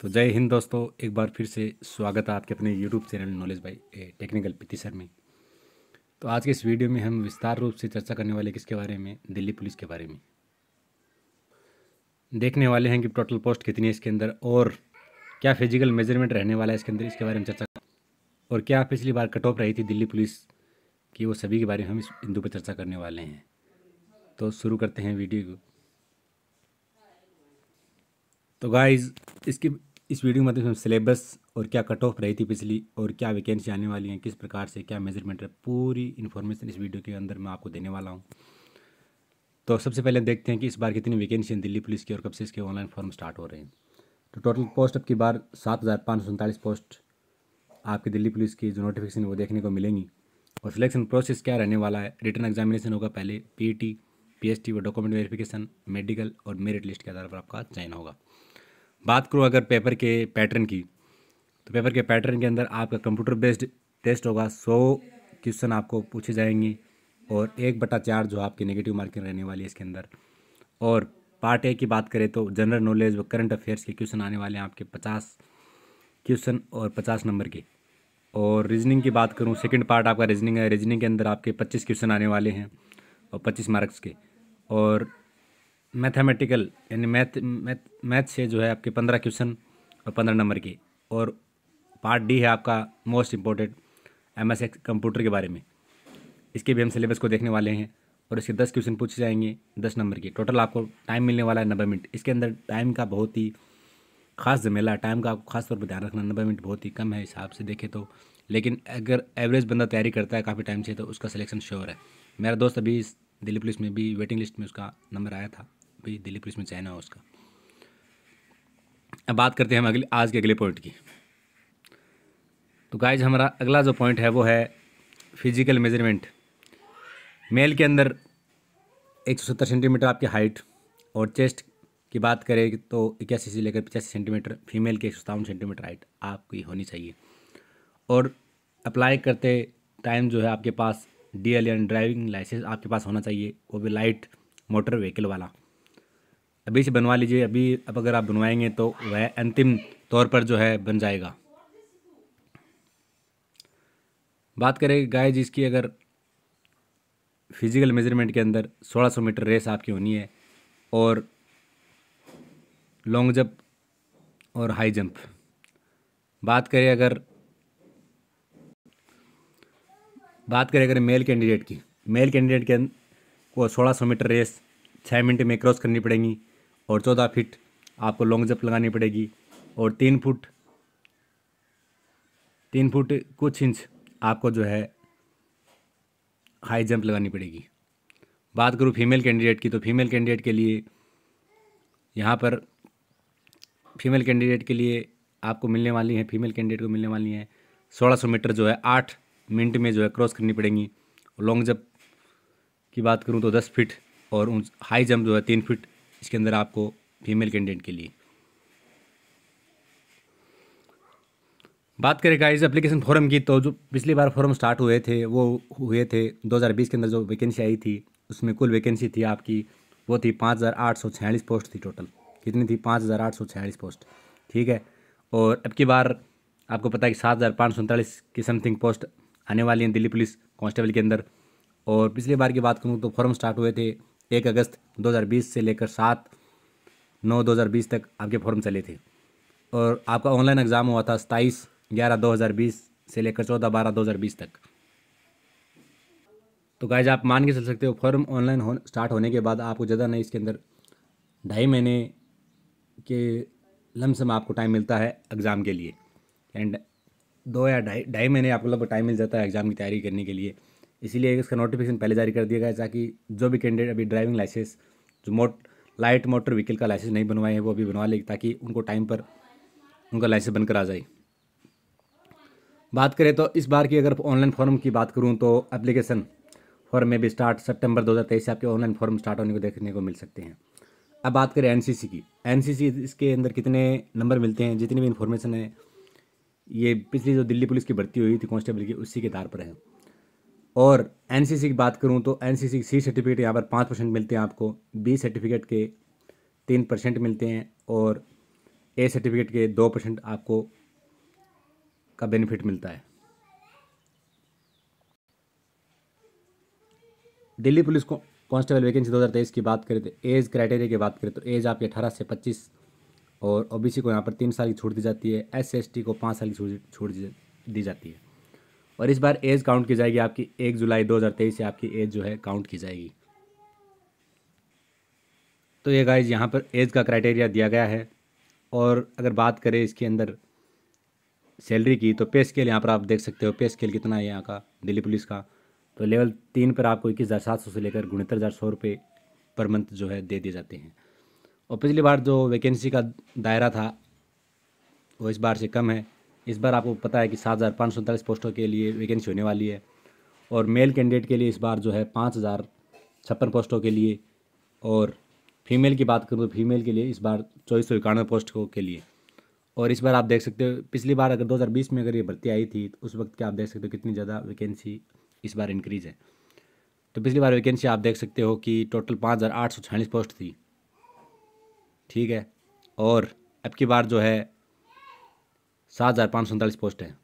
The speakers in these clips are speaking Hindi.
तो जय हिंद दोस्तों एक बार फिर से स्वागत है आपके अपने YouTube channel knowledge by technical पीती सर में तो आज के इस वीडियो में हम विस्तार रूप से चर्चा करने वाले किसके बारे में दिल्ली पुलिस के बारे में देखने वाले हैं कि टोटल पोस्ट कितनी है इसके अंदर और क्या फिजिकल मेजरमेंट रहने वाला है इसके अंदर इसके बारे में चर्चा और क्या पिछली बार कट ऑफ रही थी दिल्ली पुलिस की वो सभी के बारे में हम इस बिंदु पर चर्चा करने वाले हैं तो शुरू करते हैं वीडियो को तो गाइज इसकी इस वीडियो में मतलब सिलेबस और क्या कट ऑफ रही थी पिछली और क्या वैकेंसी आने वाली हैं किस प्रकार से क्या मेजरमेंट है पूरी इन्फॉर्मेशन इस वीडियो के अंदर मैं आपको देने वाला हूँ तो सबसे पहले देखते हैं कि इस बार कितनी वैकेंसी हैं दिल्ली पुलिस की और कब से इसके ऑनलाइन फॉर्म स्टार्ट हो रहे हैं तो टोटल पोस्ट अब की बार सात हज़ार पाँच सौ पोस्ट आपकी दिल्ली पुलिस की जो नोटिफिकेशन वो देखने को मिलेंगी और सिलेक्शन प्रोसेस क्या रहने वाला है रिटर्न एग्जामिनेशन होगा पहले P T P S T व डॉक्यूमेंट वेरिफिकेशन मेडिकल और मेरिट लिस्ट के आधार पर आपका चयन होगा बात करूँ अगर पेपर के पैटर्न की तो पेपर के पैटर्न के अंदर आपका कंप्यूटर बेस्ड टेस्ट होगा सौ क्वेश्चन आपको पूछे जाएंगे और एक बटा चार जो आपकी नेगेटिव मार्किंग रहने वाली है इसके अंदर और पार्ट ए की बात करें तो जनरल नॉलेज व करंट अफेयर्स के क्वेश्चन आने वाले हैं आपके पचास क्वेश्चन और पचास नंबर के और रीजनिंग की बात करूँ सेकेंड पार्ट आपका रीजनिंग है रीजनिंग के अंदर आपके पच्चीस क्वेश्चन आने वाले हैं और पच्चीस मार्क्स के और मैथमेटिकल यानी मैथ मैथ मैथ से जो है आपके पंद्रह क्वेश्चन और पंद्रह नंबर की और पार्ट डी है आपका most important M S X computer के बारे में इसके भी हम सिलेबस को देखने वाले हैं और इसके दस क्वेश्चन पूछे जाएंगे दस नंबर के टोटल आपको टाइम मिलने वाला है नब्बे मिनट इसके अंदर टाइम का बहुत ही खास झमेला है टाइम का आपको खास तौर पर ध्यान रखना नब्बे मिनट बहुत ही कम है हिसाब से देखें तो लेकिन अगर एवरेज बंदा तैयारी करता है काफ़ी टाइम से तो उसका सिलेक्शन श्योर है मेरा दोस्त अभी दिल्ली पुलिस में भी वेटिंग लिस्ट में उसका नंबर आया था भाई दिल्ली पुलिस में चयन हुआ उसका अब बात करते हैं हम अगले आज के अगले पॉइंट की तो गाइज हमारा अगला जो पॉइंट है वो है फिजिकल मेजरमेंट मेल के अंदर 170 सेंटीमीटर आपकी हाइट और चेस्ट की बात करें तो इक्यासी से लेकर पचासी सेंटीमीटर फीमेल की एक सेंटीमीटर हाइट आपकी होनी चाहिए और अप्लाई करते टाइम जो है आपके पास D L N driving licence आपके पास होना चाहिए वो भी लाइट मोटर व्हीकल वाला अभी से बनवा लीजिए अभी अब अगर आप बनवाएंगे तो वह अंतिम तौर पर जो है बन जाएगा बात करें गाय जिसकी अगर फिज़िकल मेजरमेंट के अंदर 1600 मीटर रेस आपकी होनी है और लॉन्ग जंप और हाई जंप बात करें अगर बात करें अगर मेल कैंडिडेट की मेल कैंडिडेट के अं-, को सोलह सौ मीटर रेस छः मिनट में क्रॉस करनी पड़ेगी और चौदह फीट आपको लॉन्ग जंप लगानी पड़ेगी और तीन फुट तीन फुट कुछ इंच आपको जो है हाई जंप लगानी पड़ेगी बात करूँ फीमेल कैंडिडेट की तो फीमेल कैंडिडेट के लिए यहाँ पर फीमेल कैंडिडेट के लिए आपको मिलने वाली हैं फीमेल कैंडिडेट को मिलने वाली हैं सोलह सौ मीटर जो है आठ मिनट में जो है क्रॉस करनी पड़ेंगी लॉन्ग जंप की बात करूँ तो दस फिट और उन हाई जंप जो है तीन फिट इसके अंदर आपको फीमेल कैंडिडेट के लिए बात करें गाइज एप्लीकेशन फॉर्म की तो जो पिछली बार फॉरम स्टार्ट हुए थे वो हुए थे 2020 के अंदर जो वैकेंसी आई थी उसमें कुल वैकेंसी थी आपकी वो थी पाँच हज़ार आठ सौ छियालीस पोस्ट थी टोटल कितनी थी पाँच हज़ार आठ सौ छियालीस पोस्ट ठीक है और अब की बार आपको पता है कि सात हज़ार पाँच सौ उनतालीस की समथिंग पोस्ट आने वाली हैं दिल्ली पुलिस कांस्टेबल के अंदर और पिछली बार की बात करूँ तो फॉर्म स्टार्ट हुए थे एक अगस्त 2020 से लेकर सात नौ 2020 तक आपके फॉर्म चले थे और आपका ऑनलाइन एग्ज़ाम हुआ था सताईस ग्यारह दो से लेकर चौदह बारह दो तक तो गाइज आप मान के चल सकते हो फॉर्म ऑनलाइन हो स्टार्ट होने के बाद आपको ज़्यादा नहीं इसके अंदर ढाई महीने के लमसम आपको टाइम मिलता है एग्ज़ाम के लिए एंड दो या ढाई ढाई महीने आपको लगभग टाइम मिल जाता है एग्ज़ाम की तैयारी करने के लिए इसीलिए इसका नोटिफिकेशन पहले जारी कर दिया गया ताकि जो भी कैंडिडेट अभी ड्राइविंग लाइसेंस जो मोट लाइट मोटर व्हीकल का लाइसेंस नहीं बनवाए हैं वो अभी बनवा ले ताकि उनको टाइम पर उनका लाइसेंस बनकर आ जाए बात करें तो इस बार की अगर ऑनलाइन फॉर्म की बात करूँ तो अप्लीकेशन फॉर्म में भी स्टार्ट सितंबर 2023 से आपके ऑनलाइन फॉर्म स्टार्ट होने को देखने को मिल सकते हैं अब बात करें एनसीसी की एनसीसी इसके अंदर कितने नंबर मिलते हैं जितनी भी इन्फॉर्मेशन है ये पिछली जो दिल्ली पुलिस की भर्ती हुई थी कांस्टेबल की उसी के आधार पर है और एन की बात करूँ तो एन सी सी सर्टिफिकेट यहाँ पर पाँच परसेंट मिलते हैं आपको बी सर्टिफिकेट के तीन परसेंट मिलते हैं और ए सर्टिफिकेट के दो परसेंट आपको का बेनिफिट मिलता है दिल्ली पुलिस को कांस्टेबल वैकेंसी 2023 की बात करें तो एज क्राइटेरिया की बात करें तो एज आपकी अठारह से पच्चीस और ओ को यहाँ पर तीन साल की छूट दी जाती है एस सी को पाँच साल की छूट दी जाती है और इस बार एज काउंट की जाएगी आपकी एक जुलाई 2023 से आपकी एज जो है काउंट की जाएगी तो ये गाइज यहाँ पर एज का क्राइटेरिया दिया गया है और अगर बात करें इसके अंदर सैलरी की तो पे स्केल यहाँ पर आप देख सकते हो पे स्केल कितना है यहाँ का दिल्ली पुलिस का तो लेवल तीन पर आपको इक्कीस हज़ार सात सौ से लेकर उनहत्तर हज़ार सौ रुपये पर मंथ जो है दे दिए जाते हैं और पिछली बार जो वैकेंसी का दायरा था वो इस बार से कम है इस बार आपको पता है कि सात हज़ार पाँच सौ उनतालीस पोस्टों के लिए वैकेंसी होने वाली है और मेल कैंडिडेट के लिए इस बार जो है पाँच हज़ार छप्पन पोस्टों के लिए और फीमेल की बात करूँ तो फीमेल के लिए इस बार चौबीस सौ इक्यानवे पोस्टों के लिए और इस बार आप देख सकते हो पिछली बार अगर 2020 में अगर ये भर्ती आई थी तो उस वक्त क्या आप देख सकते हो कितनी ज़्यादा वैकेंसी इस बार इंक्रीज़ है तो पिछली बार वैकेंसी आप देख सकते हो कि टोटल पाँच हज़ार आठ सौ छियालीस पोस्ट थी ठीक है और अब की बार जो है सात हज़ार पाँच सौ उनतालीस पोस्ट हैं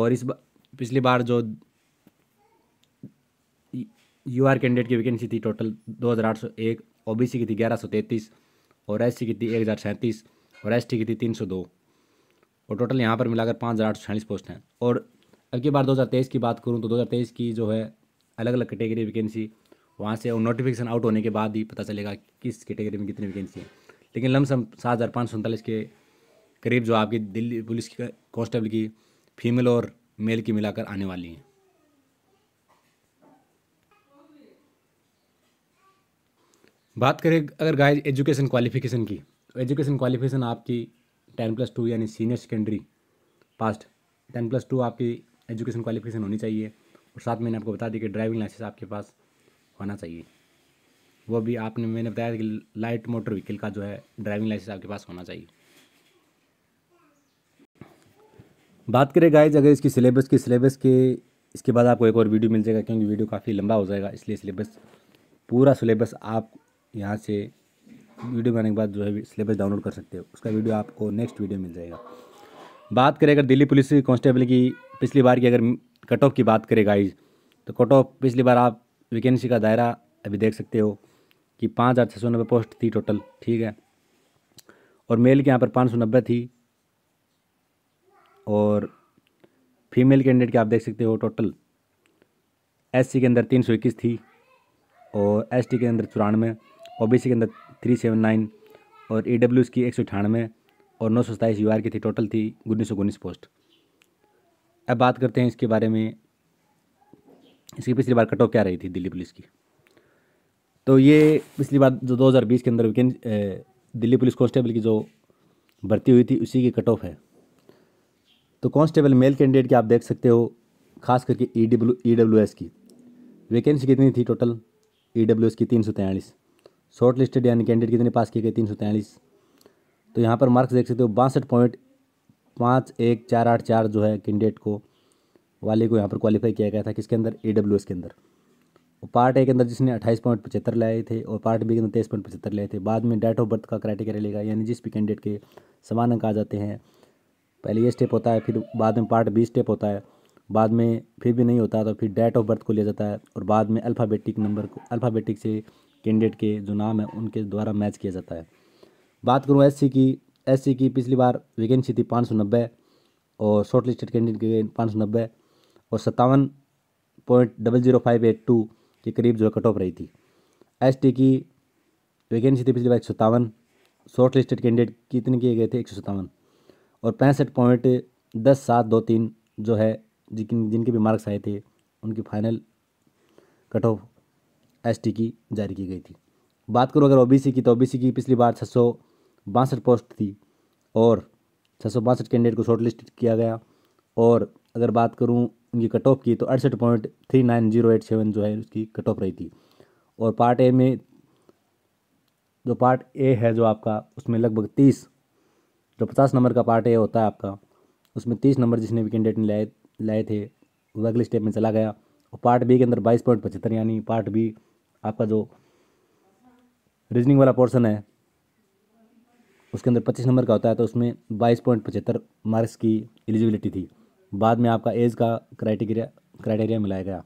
और इस बा, पिछली बार जो यू आर कैंडिडेट की वैकेंसी थी टोटल दो हज़ार आठ सौ एक ओ बी सी की थी ग्यारह सौ तैंतीस और एस सी की थी एक हज़ार सैंतीस और एस टी की थी तीन सौ दो और टोटल यहाँ पर मिलाकर पाँच हज़ार आठ सौ छियालीस पोस्ट हैं और अब की बार दो हज़ार तेईस की बात करूँ तो दो हज़ार तेईस की जो है अलग अलग कैटेगरी वैकेंसी वहाँ से और नोटिफिकेशन आउट होने के बाद ही पता चलेगा किस कैटेगरी में कितनी वैकेंसी है लेकिन लमसम सात हज़ार पाँच सौ उनतालीस के करीब जो आपकी दिल्ली पुलिस की कॉन्स्टेबल की फीमेल और मेल की मिलाकर आने वाली हैं बात करें अगर गाय एजुकेशन क्वालिफिकेशन की तो एजुकेशन क्वालिफिकेशन आपकी टेन प्लस टू यानी senior secondary passed ten plus two आपकी एजुकेशन क्वालिफिकेशन होनी चाहिए और साथ मैंने आपको बता दी कि ड्राइविंग लाइसेंस आपके पास होना चाहिए वो भी आपने मैंने बताया कि लाइट मोटर व्हीकल का जो है ड्राइविंग लाइसेंस आपके पास होना चाहिए बात करें गाइज अगर इसकी सिलेबस की सिलेबस के इसके बाद आपको एक और वीडियो मिल जाएगा क्योंकि वीडियो काफ़ी लंबा हो जाएगा इसलिए सिलेबस पूरा सिलेबस आप यहाँ से वीडियो बनाने के बाद जो है सिलेबस डाउनलोड कर सकते हो उसका वीडियो आपको नेक्स्ट वीडियो मिल जाएगा बात करें अगर दिल्ली पुलिस कांस्टेबल की पिछली बार की अगर कट ऑफ की बात करें गाइज तो कट ऑफ पिछली बार आप वैकेंसी का दायरा अभी देख सकते हो कि पाँच हज़ार छः सौ नब्बे पोस्ट थी टोटल ठीक है और मेल के यहाँ पर पाँच सौ नब्बे थी और फीमेल कैंडिडेट के आप देख सकते हो टोटल एससी के अंदर तीन सौ इक्कीस थी और एसटी के अंदर चौरानवे ओबीसी के अंदर थ्री सेवन नाइन और ई e डब्ल्यू की एक सौ अठानवे और नौ सौ सताईस यू की थी टोटल थी उन्नीस सौ उन्नीस पोस्ट अब बात करते हैं इसके बारे में इसकी पिछली बार कट ऑफ क्या रही थी दिल्ली पुलिस की तो ये पिछली बार जो 2020 के अंदर वीकेंड दिल्ली पुलिस कांस्टेबल की जो भर्ती हुई थी उसी की कट ऑफ है तो कांस्टेबल मेल कैंडिडेट की आप देख सकते हो खास करके E W E W S की वैकेंसी कितनी थी टोटल ई डब्ल्यू एस की तीन सौ तैंतालीस शॉर्ट लिस्टेड यानी कैंडिडेट कितने पास किए गए तीन सौ तैंतालीस तो यहाँ पर मार्क्स देख सकते हो बासठ पॉइंट पाँच एक चार आठ चार जो है कैंडिडेट को वाले को यहाँ पर क्वालिफाई किया गया था किसके अंदर ई डब्ल्यू एस के अंदर पार्ट ए के अंदर जिसने अट्ठाईस पॉइंट पचहत्तर लाए थे और पार्ट बी के अंदर तेईस पॉइंट पचहत्तर लाए थे बाद में डेट ऑफ बर्थ का क्राइटेरिया लेगा यानी जिस भी कैंडिडेट के समान अंक आ जाते हैं पहले ये स्टेप होता है फिर बाद में पार्ट बी स्टेप होता है बाद में फिर भी नहीं होता तो फिर डेट ऑफ बर्थ को लिया जाता है और बाद में अल्फ़ाबेटिक नंबर को अल्फ़ाबेटिक से कैंडिडेट के जो नाम है उनके द्वारा मैच किया जाता है बात करूँ एस की एस की पिछली बार वैकेंसी थी पाँच सौ नब्बे और शॉर्ट लिस्टेड कैंडिडेट के पाँच सौ नब्बे और सत्तावन point double zero five eight two के करीब जो है कट ऑफ रही थी एस की वैकेंसी थी पिछली बार एक सौ सत्तावन शॉर्ट लिस्टेड कैंडिडेट कितने किए गए थे एक सौ सत्तावन और पैंसठ पॉइंट दस सात दो तीन जो है जिन जिनके भी मार्क्स आए थे उनकी फाइनल कट ऑफ एस की जारी की गई थी बात करूँ अगर ओबीसी की तो ओबीसी की पिछली बार छः सौ बासठ पोस्ट थी और छः सौ बासठ कैंडिडेट को शॉर्ट लिस्ट किया गया और अगर बात करूँ उनकी कट ऑफ की तो अड़सठ point three nine zero eight seven जो है उसकी कट ऑफ रही थी और पार्ट ए में जो पार्ट ए है जो आपका उसमें लगभग तीस जो पचास नंबर का पार्ट ए होता है आपका उसमें तीस नंबर जिसने भी कैंडिडेट ने लाए लाए थे वो अगले स्टेप में चला गया और पार्ट बी के अंदर बाईस पॉइंट पचहत्तर यानी पार्ट बी आपका जो रीजनिंग वाला पोर्सन है उसके अंदर पच्चीस नंबर का होता है तो उसमें बाईस पॉइंट पचहत्तर मार्क्स की एलिजिबिलिटी थी बाद में आपका एज का क्राइटेरिया क्राइटेरिया मिलाया गया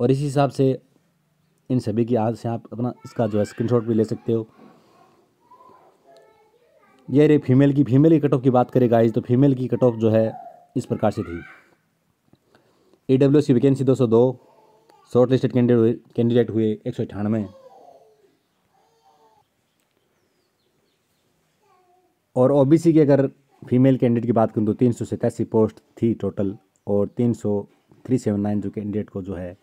और इसी हिसाब से इन सभी की आज से आप अपना इसका जो है स्क्रीनशॉट भी ले सकते हो ये रे फीमेल की फीमेल की कट ऑफ की बात करें गाइज तो फीमेल की कट ऑफ जो है इस प्रकार से थी ई डब्ल्यू एस वैकेंसी दो सौ दो शॉर्ट लिस्टेड कैंडिडेट कैंडिडेट हुए एक सौ अठानवे और ओबीसी की अगर फीमेल कैंडिडेट की बात करूँ तो तीन सौ सतासी पोस्ट थी टोटल और तीन सौ थ्री सेवन नाइन जो कैंडिडेट को जो है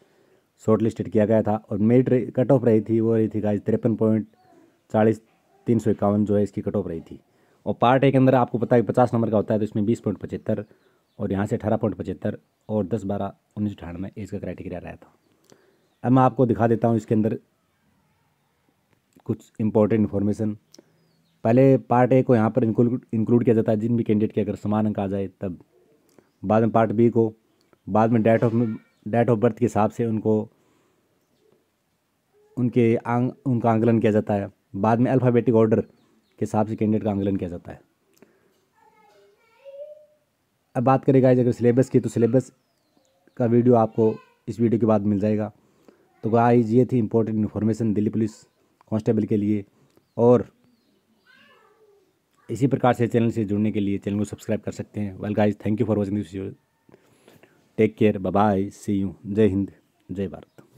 शॉर्ट लिस्टेड किया गया था और मेरिट कट ऑफ रही थी वो रही थी गाइज तिरपन पॉइंट चालीस तीन सौ इक्यावन जो है इसकी कट ऑफ रही थी और पार्ट ए के अंदर आपको पता है पचास नंबर का होता है तो इसमें बीस पॉइंट पचहत्तर और यहाँ से अठारह पॉइंट पचहत्तर और दस बारह उन्नीस सौ अठानवे का क्राइटेरिया रहा था अब मैं आपको दिखा देता हूँ इसके अंदर कुछ इंपॉर्टेंट इन्फॉर्मेशन पहले पार्ट ए को यहाँ पर इंक्लूड इंक्लूड किया जाता है जिन भी कैंडिडेट के अगर समान अंक आ जाए तब बाद में पार्ट बी को बाद में date of date of birth के हिसाब से उनको उनके आंग उनका आंकलन किया जाता है बाद में अल्फ़ाबेटिक ऑर्डर के हिसाब से कैंडिडेट का आंकलन किया जाता है अब बात करेगा अगर सिलेबस की तो सिलेबस का वीडियो आपको इस वीडियो के बाद मिल जाएगा तो गाइज ये थी important information Delhi police constable के लिए और इसी प्रकार से चैनल से जुड़ने के लिए चैनल को सब्सक्राइब कर सकते हैं well guys thank you for watching this take care bye see you जय हिंद जय भारत